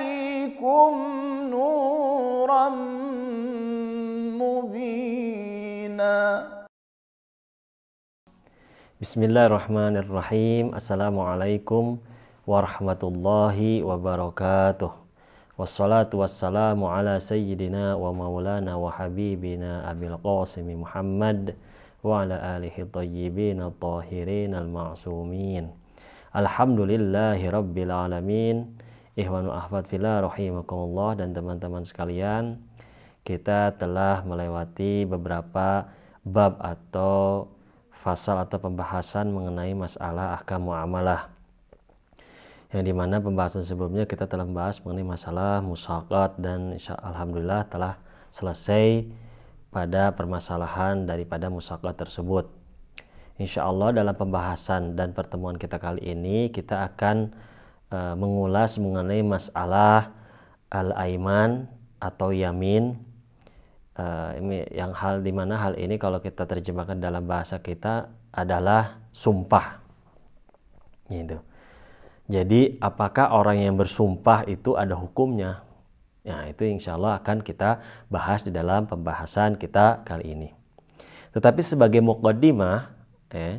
عليكم نورا مبينا بسم الله الرحمن الرحيم السلام عليكم ورحمة الله وبركاته والصلاة والسلام على سيدنا ومولانا وحبيبنا أبي القاسم محمد وعلى آله الطيبين الطاهرين المعصومين الحمد لله رب العالمين Ikhwanu ahfad Villa rahimakumullah dan teman-teman sekalian kita telah melewati beberapa bab atau fasal atau pembahasan mengenai masalah ahkam muamalah yang dimana pembahasan sebelumnya kita telah membahas mengenai masalah musakat dan insya Alhamdulillah telah selesai pada permasalahan daripada musakat tersebut Insya Allah dalam pembahasan dan pertemuan kita kali ini kita akan Eh, mengulas mengenai masalah al-aiman atau yamin eh, ini yang hal dimana hal ini kalau kita terjemahkan dalam bahasa kita adalah sumpah gitu jadi apakah orang yang bersumpah itu ada hukumnya nah itu insya Allah akan kita bahas di dalam pembahasan kita kali ini tetapi sebagai mukaddimah eh,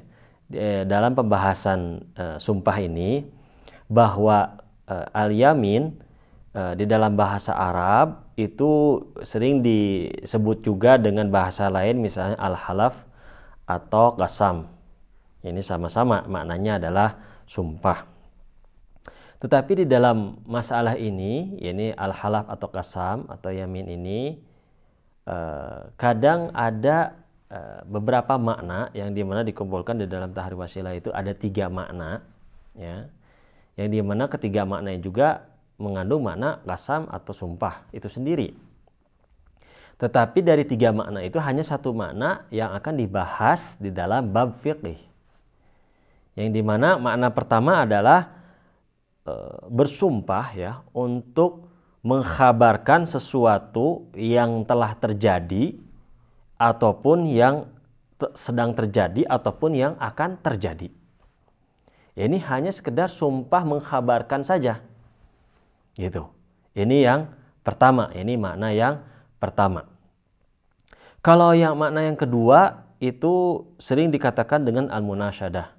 eh, dalam pembahasan eh, sumpah ini bahwa uh, al-yamin uh, di dalam bahasa Arab itu sering disebut juga dengan bahasa lain misalnya al-halaf atau kasam Ini sama-sama maknanya adalah sumpah. Tetapi di dalam masalah ini, yakni al-halaf atau kasam atau yamin ini eh, kadang ada eh, beberapa makna yang dimana dikumpulkan di dalam tahrir wasilah itu ada tiga makna ya yang dimana ketiga maknanya juga mengandung makna kasam atau sumpah itu sendiri. Tetapi dari tiga makna itu hanya satu makna yang akan dibahas di dalam bab fiqih. Yang dimana makna pertama adalah e, bersumpah ya untuk mengkhabarkan sesuatu yang telah terjadi ataupun yang te sedang terjadi ataupun yang akan terjadi ya ini hanya sekedar sumpah mengkhabarkan saja. Gitu. Ini yang pertama, ini makna yang pertama. Kalau yang makna yang kedua itu sering dikatakan dengan al-munasyadah.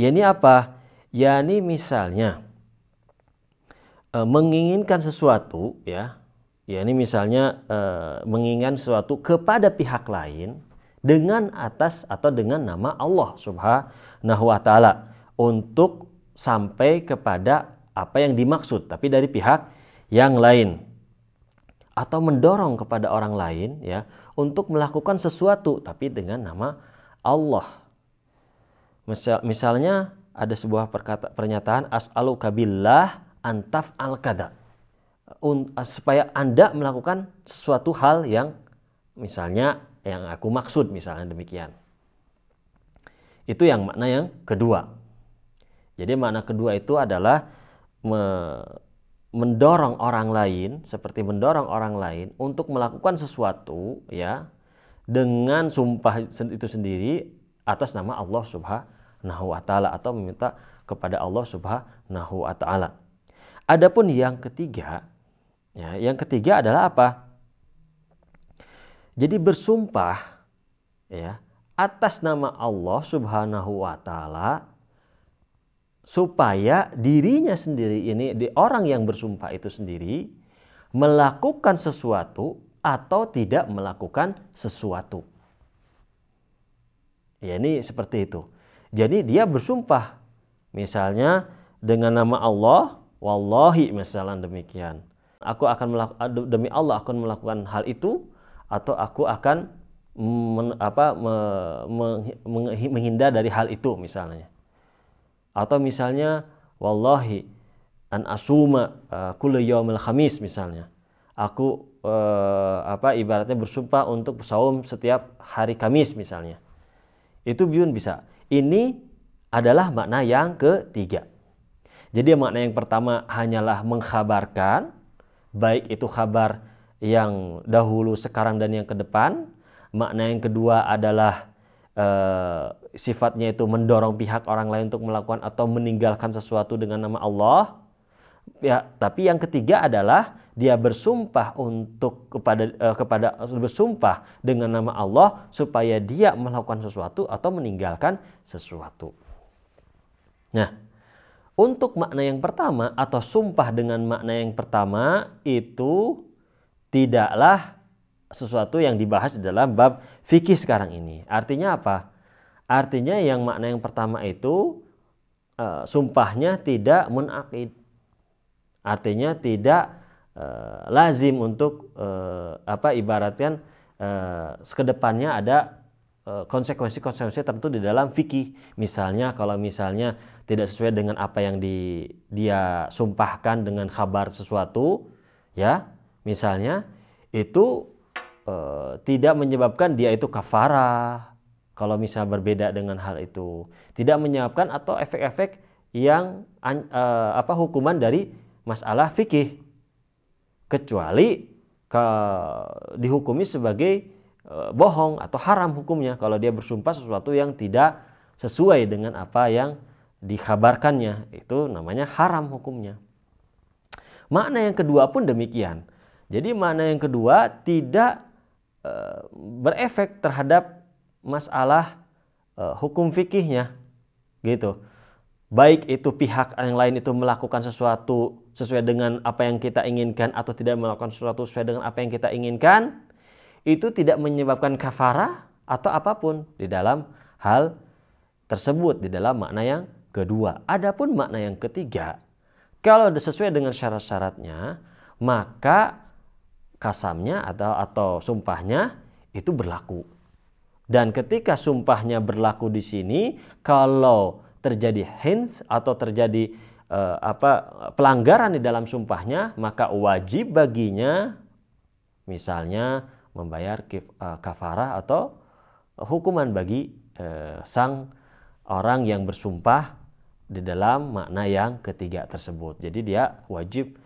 Ini apa? Yani misalnya e, menginginkan sesuatu ya. ini misalnya e, menginginkan sesuatu kepada pihak lain dengan atas atau dengan nama Allah Subhanahu Subhanahu wa taala untuk sampai kepada apa yang dimaksud tapi dari pihak yang lain atau mendorong kepada orang lain ya untuk melakukan sesuatu tapi dengan nama Allah. Misal, misalnya ada sebuah perkata, pernyataan as'alu kabillah antaf al kada eh, supaya Anda melakukan sesuatu hal yang misalnya yang aku maksud misalnya demikian. Itu yang makna yang kedua. Jadi makna kedua itu adalah me mendorong orang lain seperti mendorong orang lain untuk melakukan sesuatu ya dengan sumpah itu sendiri atas nama Allah Subhanahu wa taala atau meminta kepada Allah Subhanahu wa taala. Adapun yang ketiga ya, yang ketiga adalah apa? Jadi bersumpah ya atas nama Allah Subhanahu wa taala supaya dirinya sendiri ini di orang yang bersumpah itu sendiri melakukan sesuatu atau tidak melakukan sesuatu. Ya ini seperti itu. Jadi dia bersumpah misalnya dengan nama Allah wallahi misalnya demikian. Aku akan demi Allah aku akan melakukan hal itu atau aku akan men, apa me, me, menghindar dari hal itu misalnya atau misalnya wallahi an asuma eh, kullu yaumil khamis misalnya aku uh, apa ibaratnya bersumpah untuk saum setiap hari Kamis misalnya itu biun bisa ini adalah makna yang ketiga jadi makna yang pertama hanyalah mengkhabarkan baik itu kabar yang dahulu sekarang dan yang ke depan Makna yang kedua adalah e, sifatnya itu mendorong pihak orang lain untuk melakukan atau meninggalkan sesuatu dengan nama Allah. Ya, tapi yang ketiga adalah dia bersumpah untuk kepada e, kepada bersumpah dengan nama Allah supaya dia melakukan sesuatu atau meninggalkan sesuatu. Nah, untuk makna yang pertama atau sumpah dengan makna yang pertama itu tidaklah sesuatu yang dibahas dalam bab fikih sekarang ini. Artinya apa? Artinya yang makna yang pertama itu e, sumpahnya tidak munakid. Artinya tidak e, lazim untuk e, apa ibaratkan e, sekedepannya ada konsekuensi-konsekuensi tertentu di dalam fikih. Misalnya kalau misalnya tidak sesuai dengan apa yang di, dia sumpahkan dengan kabar sesuatu, ya misalnya itu Eh, tidak menyebabkan dia itu kafarah kalau misal berbeda dengan hal itu tidak menyebabkan atau efek-efek yang uh, apa hukuman dari masalah fikih kecuali ke, dihukumi sebagai uh, bohong atau haram hukumnya kalau dia bersumpah sesuatu yang tidak sesuai dengan apa yang dikhabarkannya itu namanya haram hukumnya makna yang kedua pun demikian jadi makna yang kedua tidak Eh, berefek terhadap masalah uh, hukum fikihnya gitu baik itu pihak yang lain itu melakukan sesuatu sesuai dengan apa yang kita inginkan atau tidak melakukan sesuatu sesuai dengan apa yang kita inginkan itu tidak menyebabkan kafarah atau apapun di dalam hal tersebut di dalam makna yang kedua adapun makna yang ketiga kalau sesuai dengan syarat-syaratnya maka kasamnya atau atau sumpahnya itu berlaku. Dan ketika sumpahnya berlaku di sini, kalau terjadi hints atau terjadi uh, apa pelanggaran di dalam sumpahnya, maka wajib baginya misalnya membayar eh, kafarah atau hukuman bagi uh, sang orang yang bersumpah di dalam makna yang ketiga tersebut. Jadi dia wajib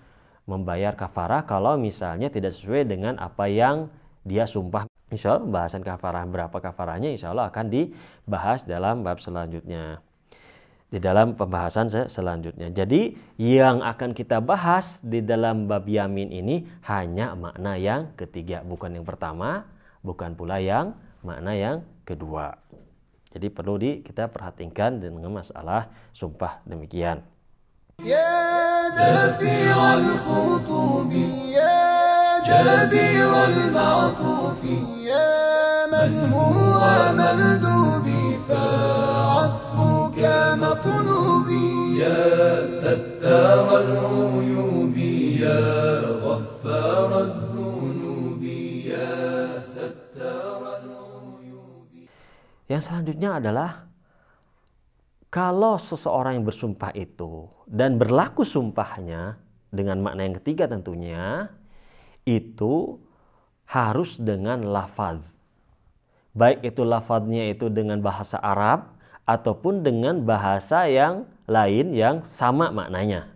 membayar kafarah kalau misalnya tidak sesuai dengan apa yang dia sumpah. Insya Allah pembahasan kafarah berapa kafarahnya insya Allah akan dibahas dalam bab selanjutnya. Di dalam pembahasan selanjutnya. Jadi yang akan kita bahas di dalam bab yamin ini hanya makna yang ketiga. Bukan yang pertama, bukan pula yang makna yang kedua. Jadi perlu di, kita perhatikan dengan masalah sumpah demikian. Yeah. دافع الخطوب يا جبير المعطوف يا من هو مندوبي فعفوك مطلوبي يا ستار العيوب يا غفار الذنوب يا ستار العيوب Yang selanjutnya adalah kalau seseorang yang bersumpah itu dan berlaku sumpahnya dengan makna yang ketiga tentunya itu harus dengan lafaz. Baik itu lafaznya itu dengan bahasa Arab ataupun dengan bahasa yang lain yang sama maknanya.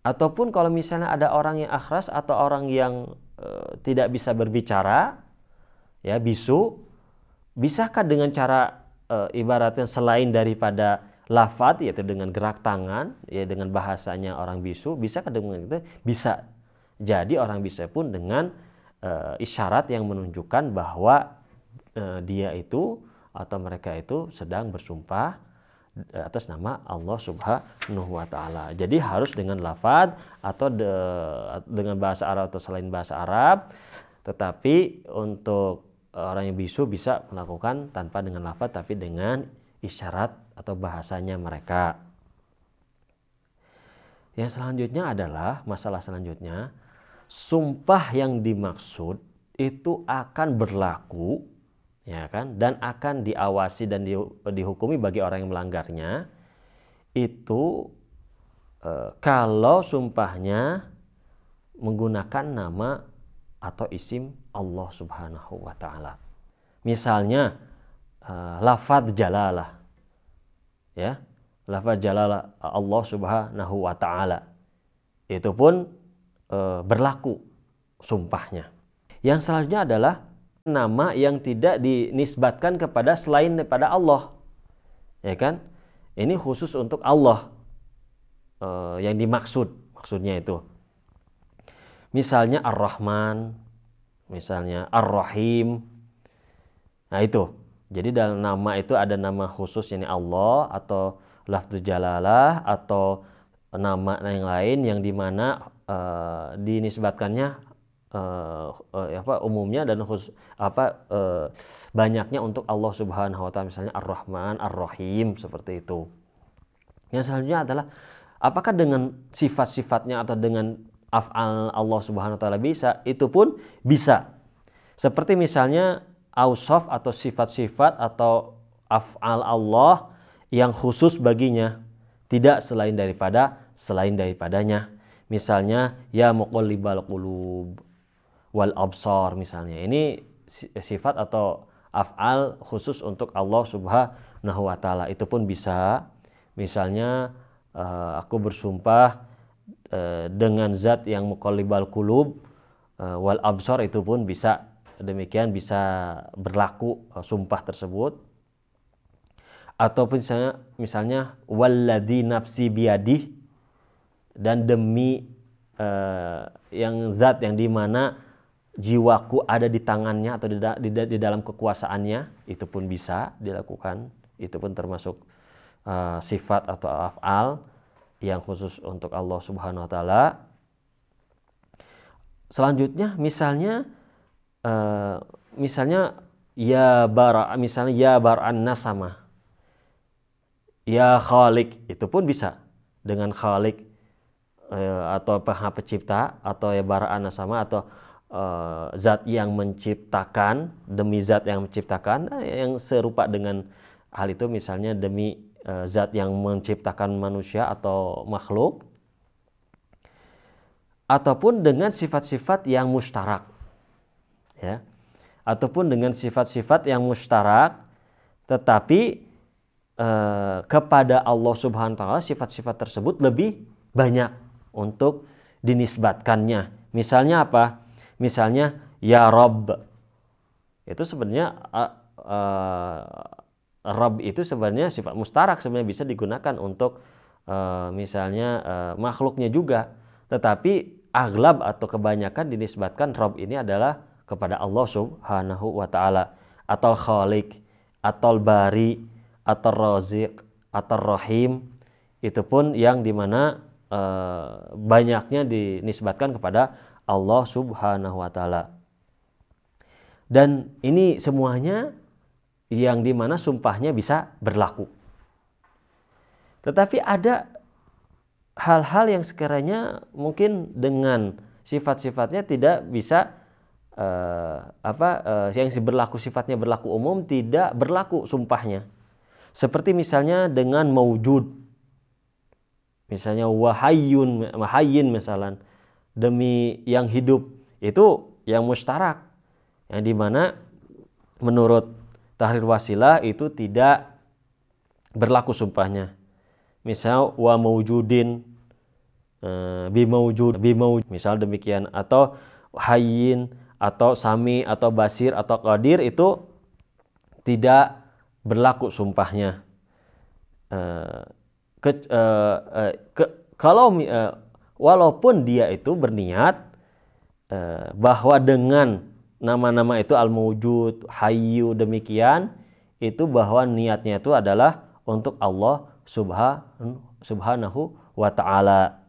Ataupun kalau misalnya ada orang yang akhras atau orang yang e, tidak bisa berbicara ya bisu, bisakah dengan cara e, ibaratnya selain daripada lafat yaitu dengan gerak tangan ya dengan bahasanya orang bisu bisa kedengungan itu bisa jadi orang bisa pun dengan e, isyarat yang menunjukkan bahwa e, dia itu atau mereka itu sedang bersumpah atas nama Allah Subhanahu wa taala. Jadi harus dengan lafad atau de, dengan bahasa Arab atau selain bahasa Arab. Tetapi untuk Eh, orang yang bisu bisa melakukan tanpa dengan lafaz tapi dengan isyarat atau bahasanya mereka. Yang selanjutnya adalah masalah selanjutnya sumpah yang dimaksud itu akan berlaku ya kan dan akan diawasi dan dihukumi bagi orang yang melanggarnya itu e, kalau sumpahnya menggunakan nama atau isim Allah Subhanahu wa taala. Misalnya uh, eh, lafaz jalalah. Ya. Lafaz jalalah Allah Subhanahu wa taala. Itu pun uh, berlaku sumpahnya. Yang selanjutnya adalah nama yang tidak dinisbatkan kepada selain daripada Allah. Ya kan? Ini khusus untuk Allah uh, yang dimaksud maksudnya itu Misalnya Ar-Rahman, misalnya Ar-Rahim. Nah itu. Jadi dalam nama itu ada nama khusus ini Allah atau lafzul jalalah atau nama yang lain yang dimana uh, eh, dinisbatkannya uh, uh, apa umumnya dan khusus apa uh, banyaknya untuk Allah Subhanahu wa taala misalnya Ar-Rahman, Ar-Rahim seperti itu. Yang selanjutnya adalah apakah dengan sifat-sifatnya atau dengan af'al Allah Subhanahu wa taala bisa, itu pun bisa. Seperti misalnya ausaf atau sifat-sifat atau af'al Allah yang khusus baginya, tidak selain daripada selain daripadanya. Misalnya ya muqallibal qulub wal absar misalnya. Ini sifat atau af'al khusus untuk Allah Subhanahu wa taala. Itu pun bisa misalnya eh, aku bersumpah Eh, dengan zat yang mukallibal kulub uh, eh, wal absor itu pun bisa demikian bisa berlaku uh, sumpah tersebut ataupun misalnya misalnya walladhi nafsi biadih dan demi uh, yang zat yang dimana jiwaku ada di tangannya atau di, di, di dalam kekuasaannya itu pun bisa dilakukan itu pun termasuk uh, sifat atau afal yang khusus untuk Allah Subhanahu wa taala. Selanjutnya misalnya uh, misalnya ya bara misalnya ya bar'an nasama. Ya Khalik itu pun bisa dengan Khalik uh, atau paha Pencipta atau ya bar'an sama atau uh, zat yang menciptakan demi zat yang menciptakan yang serupa dengan hal itu misalnya demi Eh, zat yang menciptakan manusia atau makhluk ataupun dengan sifat-sifat yang mustarak ya ataupun dengan sifat-sifat yang mustarak tetapi eh, kepada Allah Subhanahu wa taala sifat-sifat tersebut lebih banyak untuk dinisbatkannya misalnya apa misalnya ya Rob itu sebenarnya uh, uh, rob itu sebenarnya sifat mustarak sebenarnya bisa digunakan untuk uh, misalnya uh, makhluknya juga tetapi aglab atau kebanyakan dinisbatkan rob ini adalah kepada Allah Subhanahu wa taala atau khalik atau bari atau Rozik, atau Rohim, itu pun yang dimana e, eh, banyaknya dinisbatkan kepada Allah Subhanahu wa taala. Dan ini semuanya yang dimana sumpahnya bisa berlaku. Tetapi ada hal-hal yang sekiranya mungkin dengan sifat-sifatnya tidak bisa eh, apa eh, yang berlaku sifatnya berlaku umum tidak berlaku sumpahnya. Seperti misalnya dengan maujud. Misalnya wahayun wahayin misalnya demi yang hidup itu yang mustarak yang dimana menurut tahrir wasilah itu tidak berlaku sumpahnya. Misal wa maujudin eh, bi maujud bi maujud misal demikian atau hayyin atau sami atau basir atau qadir itu tidak berlaku sumpahnya. Eh, ke, eh, ke, kalau walaupun dia itu berniat bahwa dengan nama-nama itu al-mujud, hayyu demikian itu bahwa niatnya itu adalah untuk Allah subhanahu wa taala.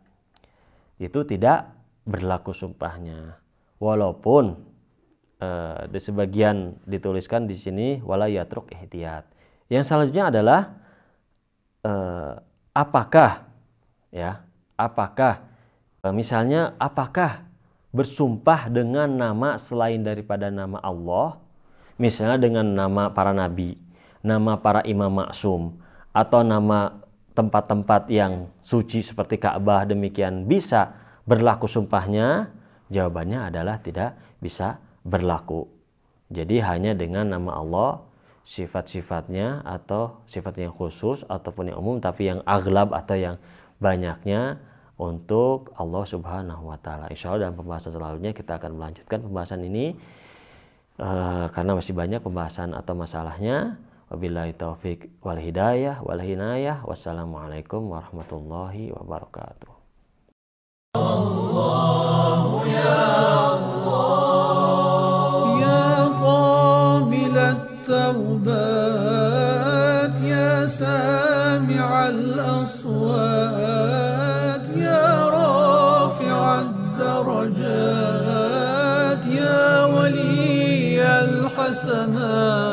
Itu tidak berlaku sumpahnya. Walaupun eh, di sebagian dituliskan di sini wala yatruk ihtiyat. Yang selanjutnya adalah eh, apakah ya, apakah eh, misalnya apakah bersumpah dengan nama selain daripada nama Allah, misalnya dengan nama para nabi, nama para imam maksum, atau nama tempat-tempat yang suci seperti Ka'bah demikian bisa berlaku sumpahnya? Jawabannya adalah tidak bisa berlaku. Jadi hanya dengan nama Allah, sifat-sifatnya atau sifat yang khusus ataupun yang umum tapi yang aglab atau yang banyaknya untuk Allah Subhanahu wa taala. Insya Allah dalam pembahasan selanjutnya kita akan melanjutkan pembahasan ini uh, karena masih banyak pembahasan atau masalahnya. Wabillahi taufik wal hidayah wal hinayah. Wassalamualaikum warahmatullahi wabarakatuh. Allahu ya sana